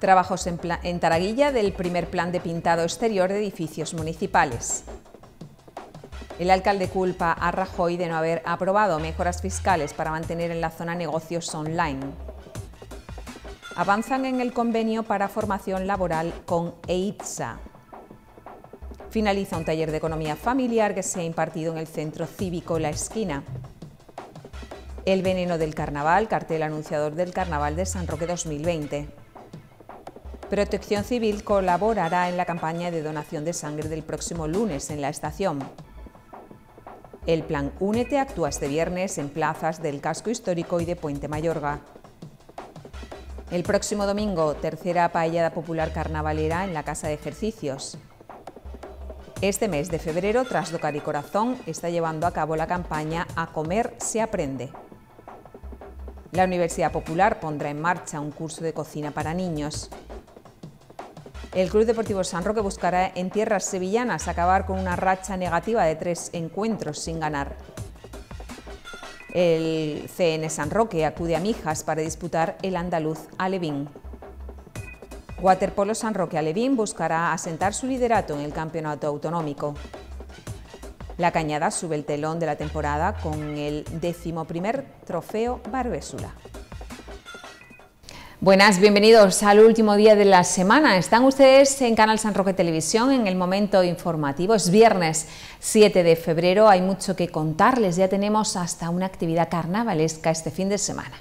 Trabajos en, Taraguilla del primer plan de pintado exterior de edificios municipales. El alcalde culpa a Rajoy de no haber aprobado mejoras fiscales para mantener en la zona negocios online. Avanzan en el convenio para formación laboral con EITSA. Finaliza un taller de economía familiar que se ha impartido en el Centro Cívico La Esquina. El veneno del carnaval, cartel anunciador del carnaval de San Roque 2020. Protección Civil colaborará en la campaña de donación de sangre del próximo lunes en la estación. El plan Únete actúa este viernes en plazas del casco histórico y de Puente Mayorga. El próximo domingo, tercera paellada popular carnavalera en la Casa de Ejercicios. Este mes de febrero, Traslocar y Corazón está llevando a cabo la campaña A comer se aprende. La Universidad Popular pondrá en marcha un curso de cocina para niños. El Club Deportivo San Roque buscará en tierras sevillanas acabar con una racha negativa de tres encuentros sin ganar. El CN San Roque acude a Mijas para disputar el andaluz Alevín. Waterpolo San Roque Alevín buscará asentar su liderato en el campeonato autonómico. La Cañada sube el telón de la temporada con el decimoprimer trofeo Barbésula. Buenas, bienvenidos al último día de la semana. Están ustedes en Canal San Roque Televisión en el momento informativo. Es viernes 7 de febrero, hay mucho que contarles. Ya tenemos hasta una actividad carnavalesca este fin de semana.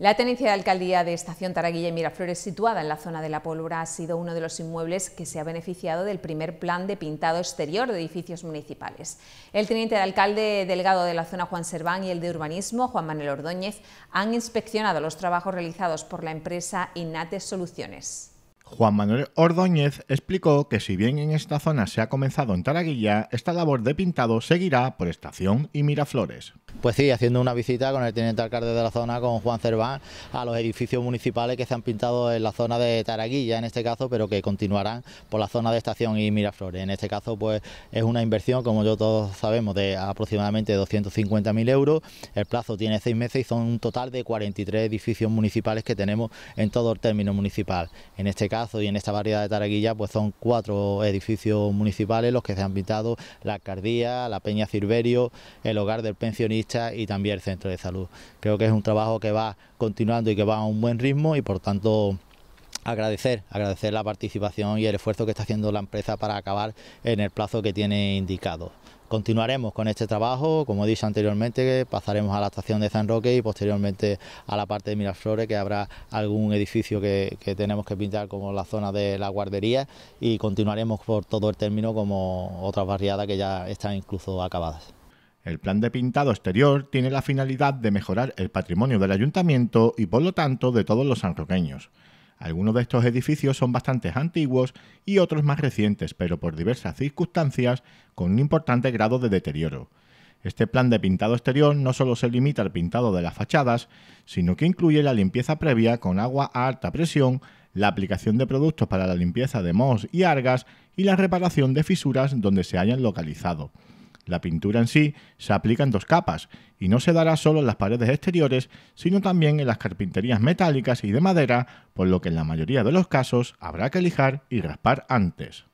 La tenencia de alcaldía de Estación Taraguilla y Miraflores, situada en la zona de la pólvora, ha sido uno de los inmuebles que se ha beneficiado del primer plan de pintado exterior de edificios municipales. El teniente de alcalde delegado de la zona, Juan Serván, y el de urbanismo, Juan Manuel Ordóñez, han inspeccionado los trabajos realizados por la empresa Inate Soluciones. Juan Manuel Ordóñez explicó que si bien en esta zona se ha comenzado en Taraguilla, esta labor de pintado seguirá por Estación y Miraflores. Pues sí, haciendo una visita con el teniente alcalde de la zona, con Juan Cerván, a los edificios municipales que se han pintado en la zona de Taraguilla en este caso, pero que continuarán por la zona de Estación y Miraflores. En este caso, pues es una inversión, como yo todos sabemos, de aproximadamente 250.000 euros. El plazo tiene seis meses y son un total de 43 edificios municipales que tenemos en todo el término municipal. En este caso, y en esta variedad de Taraguilla pues son cuatro edificios municipales los que se han pintado, la Cardía, la Peña Cirverio, el hogar del pensionista y también el centro de salud. Creo que es un trabajo que va continuando y que va a un buen ritmo y por tanto agradecer, agradecer la participación y el esfuerzo que está haciendo la empresa para acabar en el plazo que tiene indicado. Continuaremos con este trabajo, como he dicho anteriormente, pasaremos a la estación de San Roque y posteriormente a la parte de Miraflores, que habrá algún edificio que, que tenemos que pintar como la zona de la guardería y continuaremos por todo el término como otras barriadas que ya están incluso acabadas. El plan de pintado exterior tiene la finalidad de mejorar el patrimonio del ayuntamiento y por lo tanto de todos los sanroqueños. Algunos de estos edificios son bastante antiguos y otros más recientes, pero por diversas circunstancias con un importante grado de deterioro. Este plan de pintado exterior no solo se limita al pintado de las fachadas, sino que incluye la limpieza previa con agua a alta presión, la aplicación de productos para la limpieza de mos y argas y la reparación de fisuras donde se hayan localizado. La pintura en sí se aplica en dos capas y no se dará solo en las paredes exteriores, sino también en las carpinterías metálicas y de madera, por lo que en la mayoría de los casos habrá que lijar y raspar antes.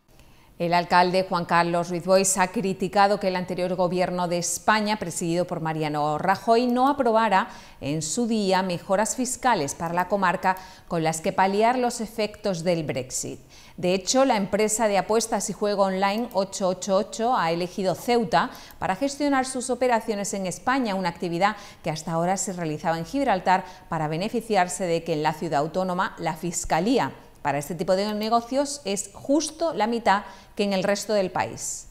El alcalde Juan Carlos Ruiz Bois ha criticado que el anterior gobierno de España, presidido por Mariano Rajoy, no aprobara en su día mejoras fiscales para la comarca con las que paliar los efectos del Brexit. De hecho, la empresa de apuestas y juego online 888 ha elegido Ceuta para gestionar sus operaciones en España, una actividad que hasta ahora se realizaba en Gibraltar para beneficiarse de que en la ciudad autónoma la Fiscalía para este tipo de negocios es justo la mitad que en el resto del país.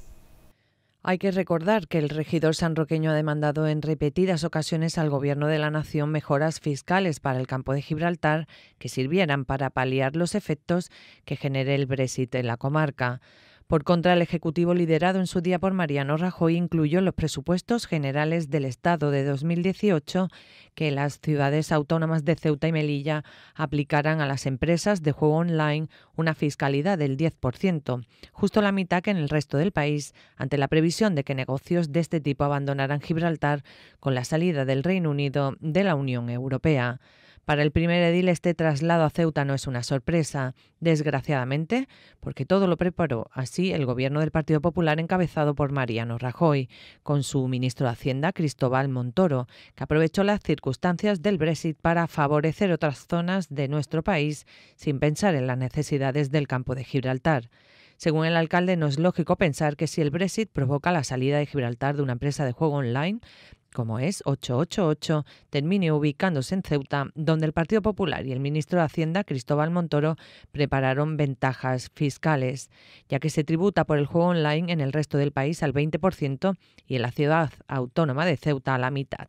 Hay que recordar que el regidor sanroqueño ha demandado en repetidas ocasiones al Gobierno de la Nación mejoras fiscales para el campo de Gibraltar que sirvieran para paliar los efectos que genere el Brexit en la comarca. Por contra, el Ejecutivo liderado en su día por Mariano Rajoy incluyó en los presupuestos generales del Estado de 2018 que las ciudades autónomas de Ceuta y Melilla aplicaran a las empresas de juego online una fiscalidad del 10%, justo la mitad que en el resto del país, ante la previsión de que negocios de este tipo abandonaran Gibraltar con la salida del Reino Unido de la Unión Europea. Para el primer edil este traslado a Ceuta no es una sorpresa, desgraciadamente, porque todo lo preparó así el gobierno del Partido Popular encabezado por Mariano Rajoy, con su ministro de Hacienda Cristóbal Montoro, que aprovechó las circunstancias del Brexit para favorecer otras zonas de nuestro país sin pensar en las necesidades del campo de Gibraltar. Según el alcalde, no es lógico pensar que si el Brexit provoca la salida de Gibraltar de una empresa de juego online, como es 888, termine ubicándose en Ceuta, donde el Partido Popular y el ministro de Hacienda, Cristóbal Montoro, prepararon ventajas fiscales, ya que se tributa por el juego online en el resto del país al 20% y en la ciudad autónoma de Ceuta a la mitad.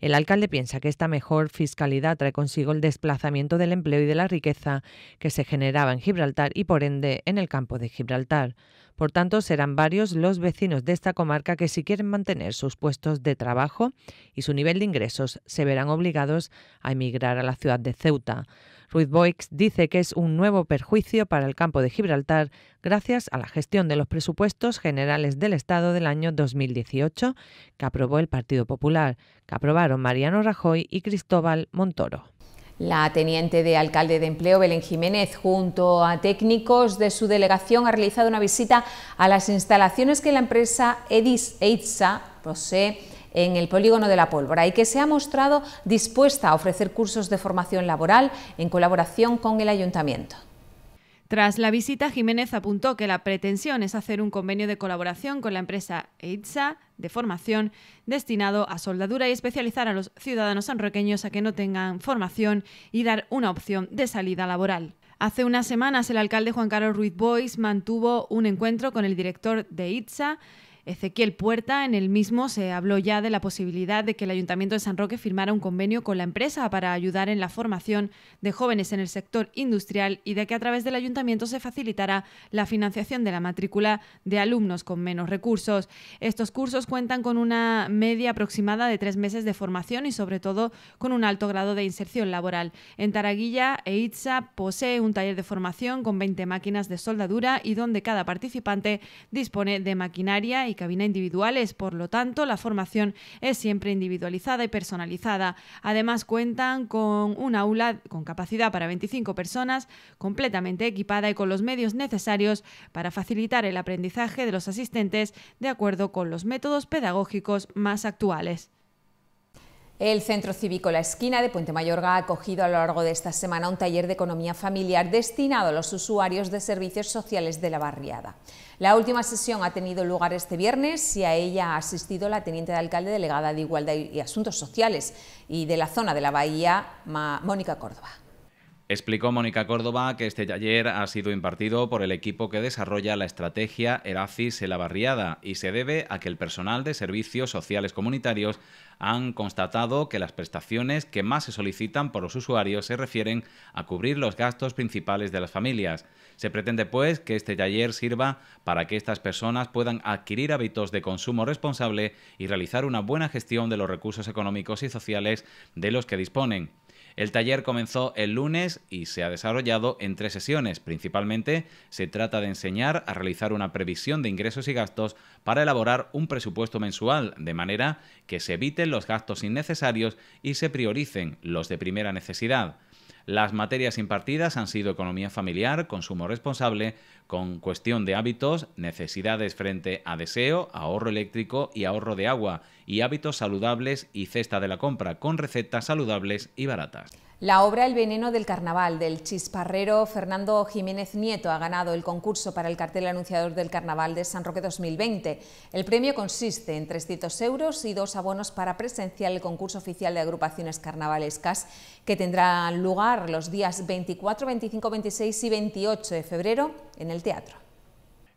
El alcalde piensa que esta mejor fiscalidad trae consigo el desplazamiento del empleo y de la riqueza que se generaba en Gibraltar y por ende en el campo de Gibraltar. Por tanto, serán varios los vecinos de esta comarca que si quieren mantener sus puestos de trabajo y su nivel de ingresos se verán obligados a emigrar a la ciudad de Ceuta. Ruiz Boix dice que es un nuevo perjuicio para el campo de Gibraltar gracias a la gestión de los presupuestos generales del Estado del año 2018 que aprobó el Partido Popular, que aprobaron Mariano Rajoy y Cristóbal Montoro. La teniente de alcalde de empleo, Belén Jiménez, junto a técnicos de su delegación, ha realizado una visita a las instalaciones que la empresa Edis EITSA posee en el polígono de la pólvora y que se ha mostrado dispuesta a ofrecer cursos de formación laboral en colaboración con el ayuntamiento. Tras la visita, Jiménez apuntó que la pretensión es hacer un convenio de colaboración con la empresa EITSA de formación destinado a soldadura y especializar a los ciudadanos sanroqueños a que no tengan formación y dar una opción de salida laboral. Hace unas semanas el alcalde Juan Carlos Ruiz Bois mantuvo un encuentro con el director de ITSA Ezequiel Puerta. En el mismo se habló ya de la posibilidad de que el Ayuntamiento de San Roque firmara un convenio con la empresa para ayudar en la formación de jóvenes en el sector industrial y de que a través del Ayuntamiento se facilitara la financiación de la matrícula de alumnos con menos recursos. Estos cursos cuentan con una media aproximada de tres meses de formación y sobre todo con un alto grado de inserción laboral. En Taraguilla, EITSA posee un taller de formación con 20 máquinas de soldadura y donde cada participante dispone de maquinaria y cabina individuales, por lo tanto la formación es siempre individualizada y personalizada. Además cuentan con un aula con capacidad para 25 personas, completamente equipada y con los medios necesarios para facilitar el aprendizaje de los asistentes de acuerdo con los métodos pedagógicos más actuales. El Centro Cívico La Esquina de Puente Mayorga ha acogido a lo largo de esta semana un taller de economía familiar destinado a los usuarios de servicios sociales de la barriada. La última sesión ha tenido lugar este viernes y a ella ha asistido la Teniente de Alcalde Delegada de Igualdad y Asuntos Sociales y de la zona de la Bahía, Mónica Córdoba. Explicó Mónica Córdoba que este taller ha sido impartido por el equipo que desarrolla la estrategia Eracis en la barriada y se debe a que el personal de servicios sociales comunitarios han constatado que las prestaciones que más se solicitan por los usuarios se refieren a cubrir los gastos principales de las familias. Se pretende, pues, que este taller sirva para que estas personas puedan adquirir hábitos de consumo responsable y realizar una buena gestión de los recursos económicos y sociales de los que disponen. El taller comenzó el lunes y se ha desarrollado en tres sesiones. Principalmente se trata de enseñar a realizar una previsión de ingresos y gastos para elaborar un presupuesto mensual, de manera que se eviten los gastos innecesarios y se prioricen los de primera necesidad. Las materias impartidas han sido economía familiar, consumo responsable, con cuestión de hábitos, necesidades frente a deseo, ahorro eléctrico y ahorro de agua, y hábitos saludables y cesta de la compra, con recetas saludables y baratas. La obra El veneno del carnaval del chisparrero Fernando Jiménez Nieto ha ganado el concurso para el cartel anunciador del carnaval de San Roque 2020. El premio consiste en 300 euros y dos abonos para presenciar el concurso oficial de agrupaciones carnavalescas que tendrá lugar los días 24, 25, 26 y 28 de febrero en el teatro.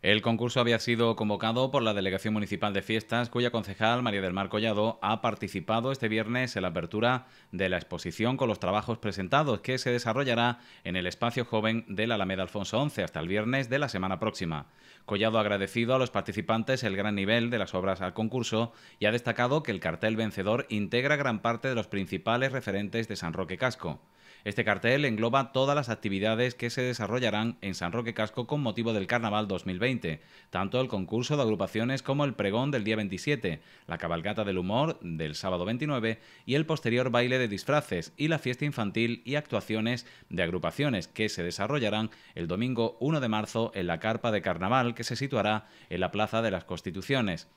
El concurso había sido convocado por la Delegación Municipal de Fiestas, cuya concejal María del Mar Collado ha participado este viernes en la apertura de la exposición con los trabajos presentados, que se desarrollará en el espacio joven de la Alameda Alfonso XI hasta el viernes de la semana próxima. Collado ha agradecido a los participantes el gran nivel de las obras al concurso y ha destacado que el cartel vencedor integra gran parte de los principales referentes de San Roque Casco. Este cartel engloba todas las actividades que se desarrollarán en San Roque Casco con motivo del Carnaval 2020, tanto el concurso de agrupaciones como el pregón del día 27, la cabalgata del humor del sábado 29 y el posterior baile de disfraces y la fiesta infantil y actuaciones de agrupaciones que se desarrollarán el domingo 1 de marzo en la carpa de Carnaval que se situará en la Plaza de las Constituciones.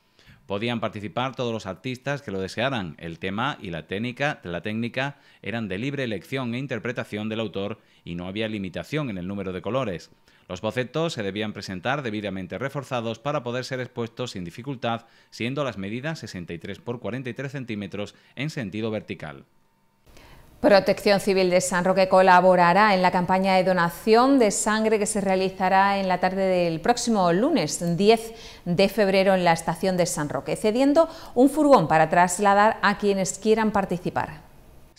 Podían participar todos los artistas que lo desearan. El tema y la técnica, la técnica eran de libre elección e interpretación del autor y no había limitación en el número de colores. Los bocetos se debían presentar debidamente reforzados para poder ser expuestos sin dificultad, siendo las medidas 63 x 43 centímetros en sentido vertical. Protección Civil de San Roque colaborará en la campaña de donación de sangre que se realizará en la tarde del próximo lunes 10 de febrero en la estación de San Roque, cediendo un furgón para trasladar a quienes quieran participar.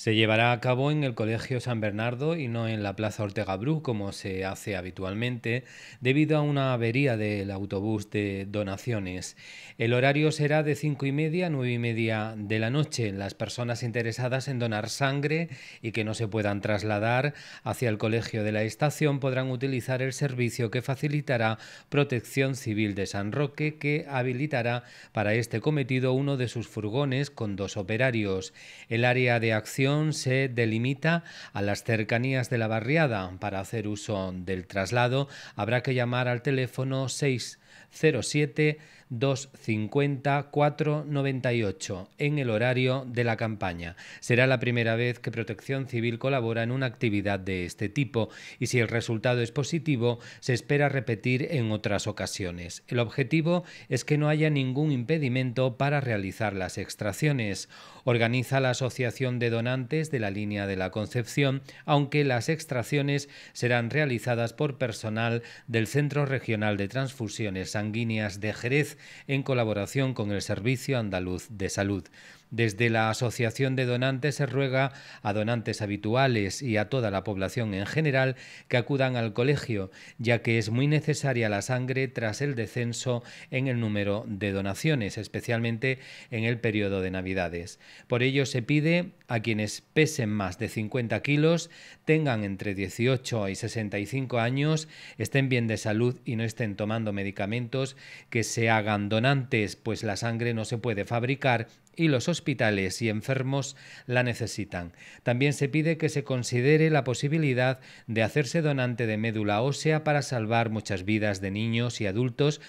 Se llevará a cabo en el Colegio San Bernardo y no en la Plaza Ortega Bru, como se hace habitualmente, debido a una avería del autobús de donaciones. El horario será de 5 y media a 9 y media de la noche. Las personas interesadas en donar sangre y que no se puedan trasladar hacia el colegio de la estación podrán utilizar el servicio que facilitará Protección Civil de San Roque, que habilitará para este cometido uno de sus furgones con dos operarios. El área de acción se delimita a las cercanías de la barriada. Para hacer uso del traslado habrá que llamar al teléfono 607 250 498 en el horario de la campaña. Será la primera vez que Protección Civil colabora en una actividad de este tipo y si el resultado es positivo se espera repetir en otras ocasiones. El objetivo es que no haya ningún impedimento para realizar las extracciones. Organiza la Asociación de Donantes de la Línea de la Concepción, aunque las extracciones serán realizadas por personal del Centro Regional de Transfusiones Sanguíneas de Jerez en colaboración con el Servicio Andaluz de Salud. Desde la Asociación de Donantes se ruega a donantes habituales y a toda la población en general que acudan al colegio, ya que es muy necesaria la sangre tras el descenso en el número de donaciones, especialmente en el periodo de Navidades. Por ello se pide a quienes pesen más de 50 kilos, tengan entre 18 y 65 años, estén bien de salud y no estén tomando medicamentos, que se hagan donantes, pues la sangre no se puede fabricar y los hospitales y enfermos la necesitan. También se pide que se considere la posibilidad de hacerse donante de médula ósea para salvar muchas vidas de niños y adultos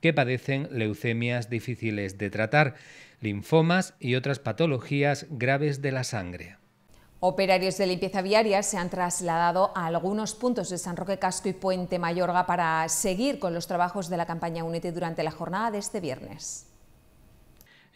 que padecen leucemias difíciles de tratar, linfomas y otras patologías graves de la sangre. Operarios de limpieza viaria se han trasladado a algunos puntos de San Roque Casco y Puente Mayorga para seguir con los trabajos de la campaña UNETE durante la jornada de este viernes.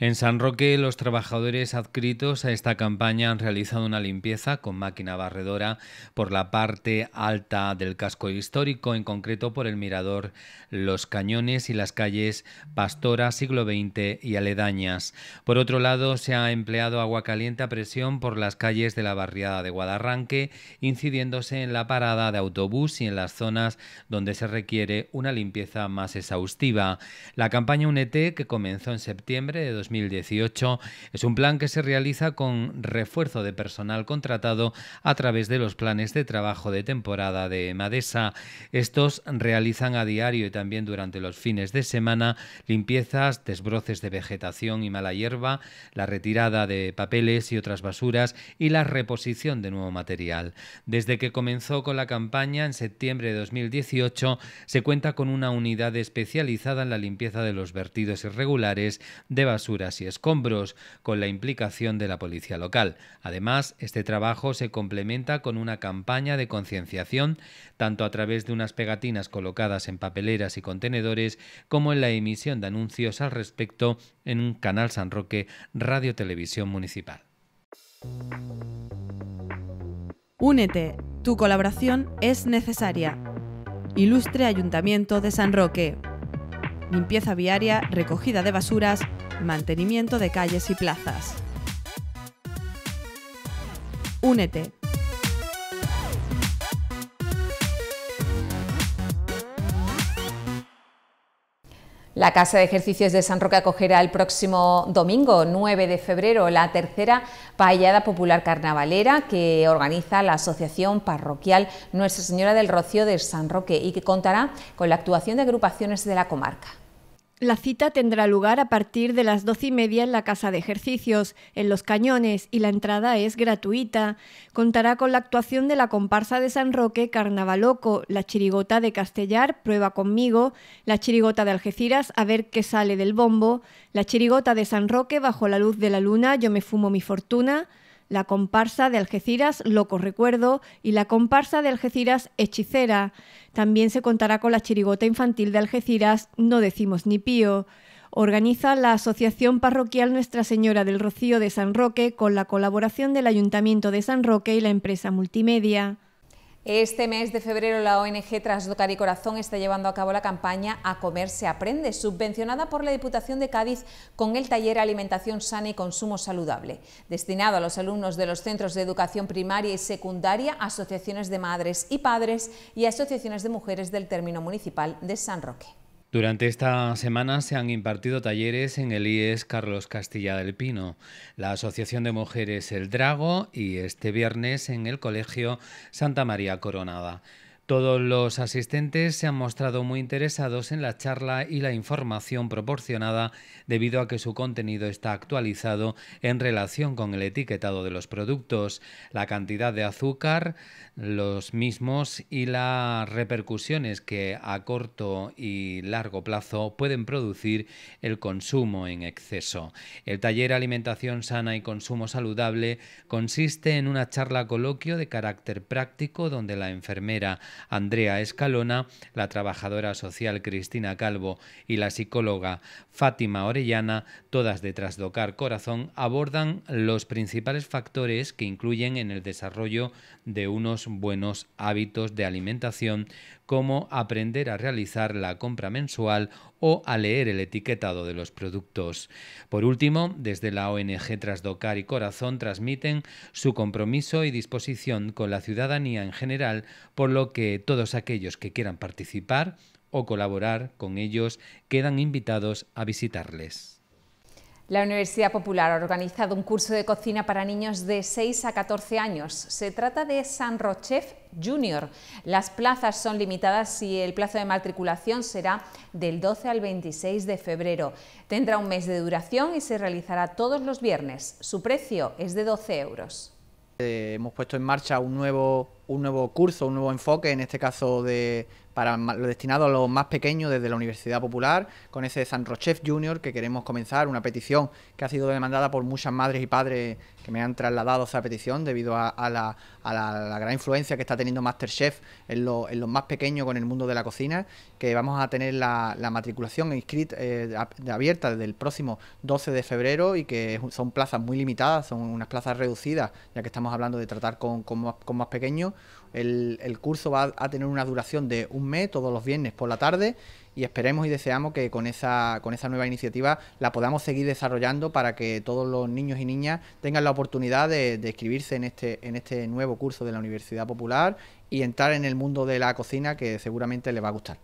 En San Roque, los trabajadores adscritos a esta campaña han realizado una limpieza con máquina barredora por la parte alta del casco histórico, en concreto por el mirador Los Cañones y las calles Pastora, siglo XX y aledañas. Por otro lado, se ha empleado agua caliente a presión por las calles de la barriada de Guadarranque, incidiéndose en la parada de autobús y en las zonas donde se requiere una limpieza más exhaustiva. La campaña UNET, que comenzó en septiembre de 2018. Es un plan que se realiza con refuerzo de personal contratado a través de los planes de trabajo de temporada de Madesa. Estos realizan a diario y también durante los fines de semana limpiezas, desbroces de vegetación y mala hierba, la retirada de papeles y otras basuras y la reposición de nuevo material. Desde que comenzó con la campaña en septiembre de 2018, se cuenta con una unidad especializada en la limpieza de los vertidos irregulares de basura y escombros, con la implicación de la policía local. Además, este trabajo se complementa con una campaña de concienciación, tanto a través de unas pegatinas colocadas en papeleras y contenedores, como en la emisión de anuncios al respecto en un canal San Roque Radio Televisión Municipal. Únete, tu colaboración es necesaria. Ilustre Ayuntamiento de San Roque limpieza viaria, recogida de basuras, mantenimiento de calles y plazas. Únete. La Casa de Ejercicios de San Roque acogerá el próximo domingo, 9 de febrero, la tercera paellada popular carnavalera que organiza la Asociación Parroquial Nuestra Señora del Rocío de San Roque y que contará con la actuación de agrupaciones de la comarca. La cita tendrá lugar a partir de las doce y media en la Casa de Ejercicios, en Los Cañones, y la entrada es gratuita. Contará con la actuación de la comparsa de San Roque, Carnavaloco, la chirigota de Castellar, Prueba conmigo, la chirigota de Algeciras, A ver qué sale del bombo, la chirigota de San Roque, Bajo la luz de la luna, Yo me fumo mi fortuna, la comparsa de Algeciras Loco Recuerdo y la comparsa de Algeciras Hechicera. También se contará con la chirigota infantil de Algeciras No Decimos Ni Pío. Organiza la Asociación Parroquial Nuestra Señora del Rocío de San Roque con la colaboración del Ayuntamiento de San Roque y la empresa multimedia. Este mes de febrero la ONG Traslocar y Corazón está llevando a cabo la campaña A Comer se Aprende, subvencionada por la Diputación de Cádiz con el taller Alimentación Sana y Consumo Saludable, destinado a los alumnos de los centros de educación primaria y secundaria, asociaciones de madres y padres y asociaciones de mujeres del término municipal de San Roque. Durante esta semana se han impartido talleres en el IES Carlos Castilla del Pino, la Asociación de Mujeres El Drago y este viernes en el Colegio Santa María Coronada. Todos los asistentes se han mostrado muy interesados en la charla y la información proporcionada debido a que su contenido está actualizado en relación con el etiquetado de los productos, la cantidad de azúcar, los mismos y las repercusiones que a corto y largo plazo pueden producir el consumo en exceso. El taller Alimentación sana y consumo saludable consiste en una charla coloquio de carácter práctico donde la enfermera Andrea Escalona, la trabajadora social Cristina Calvo y la psicóloga Fátima Orellana, todas de Trasdocar Corazón, abordan los principales factores que incluyen en el desarrollo de unos buenos hábitos de alimentación como aprender a realizar la compra mensual o a leer el etiquetado de los productos. Por último, desde la ONG Trasdocar y Corazón transmiten su compromiso y disposición con la ciudadanía en general, por lo que todos aquellos que quieran participar o colaborar con ellos quedan invitados a visitarles. La Universidad Popular ha organizado un curso de cocina para niños de 6 a 14 años. Se trata de San Rochef Junior. Las plazas son limitadas y el plazo de matriculación será del 12 al 26 de febrero. Tendrá un mes de duración y se realizará todos los viernes. Su precio es de 12 euros. Eh, hemos puesto en marcha un nuevo un nuevo curso, un nuevo enfoque, en este caso de para lo destinado a los más pequeños desde la Universidad Popular, con ese San Rochef Junior que queremos comenzar, una petición que ha sido demandada por muchas madres y padres que me han trasladado esa petición debido a, la, a la, gran influencia que está teniendo Masterchef en, los en los más pequeños con el mundo de la cocina, que vamos a tener la, matriculación inscrita, eh, abierta desde el próximo 12 de febrero y que son plazas muy limitadas, son unas plazas reducidas, ya que estamos hablando de tratar con, con más pequeños el, curso va a tener una duración de un mes, todos los viernes por la tarde, y esperemos y deseamos que con esa, con esa nueva iniciativa la podamos seguir desarrollando para que todos los niños y niñas tengan la oportunidad de, inscribirse en este, en este nuevo curso de la Universidad Popular y entrar en el mundo de la cocina que seguramente les va a gustar.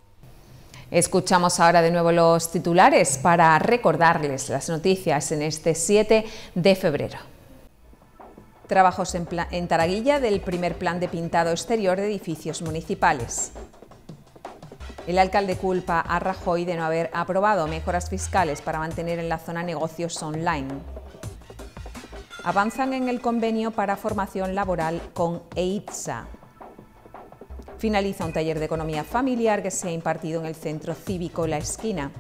Escuchamos ahora de nuevo los titulares para recordarles las noticias en este 7 de febrero. Trabajos en, Taraguilla del primer plan de pintado exterior de edificios municipales. El alcalde culpa a Rajoy de no haber aprobado mejoras fiscales para mantener en la zona negocios online. Avanzan en el convenio para formación laboral con EITSA. Finaliza un taller de economía familiar que se ha impartido en el Centro Cívico La Esquina.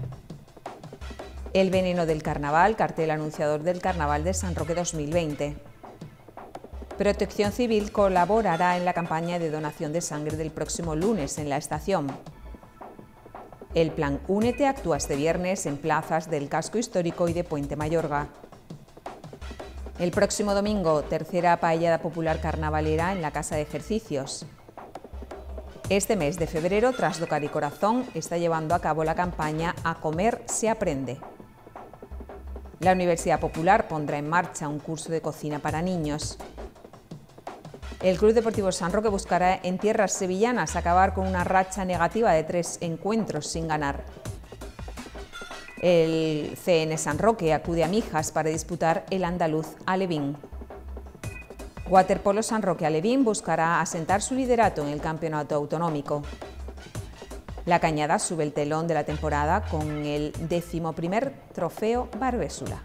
El veneno del carnaval, cartel anunciador del carnaval de San Roque 2020. Protección Civil colaborará en la campaña de donación de sangre del próximo lunes en la estación. El plan Únete actúa este viernes en plazas del casco histórico y de Puente Mayorga. El próximo domingo, tercera paellada popular carnavalera en la Casa de Ejercicios. Este mes de febrero, Traslocar y Corazón está llevando a cabo la campaña A comer se aprende. La Universidad Popular pondrá en marcha un curso de cocina para niños. El Club Deportivo San Roque buscará en tierras sevillanas acabar con una racha negativa de tres encuentros sin ganar. El CN San Roque acude a Mijas para disputar el andaluz Alevín. Waterpolo San Roque Alevín buscará asentar su liderato en el campeonato autonómico. La Cañada sube el telón de la temporada con el decimoprimer trofeo Barbésula.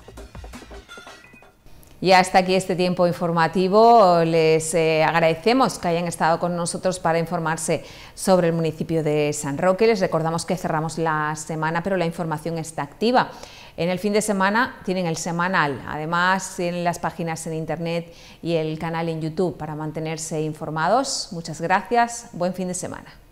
Y hasta aquí este tiempo informativo. Les eh, agradecemos que hayan estado con nosotros para informarse sobre el municipio de San Roque. Les recordamos que cerramos la semana, pero la información está activa. En el fin de semana tienen el semanal, además tienen las páginas en internet y el canal en YouTube para mantenerse informados. Muchas gracias, buen fin de semana.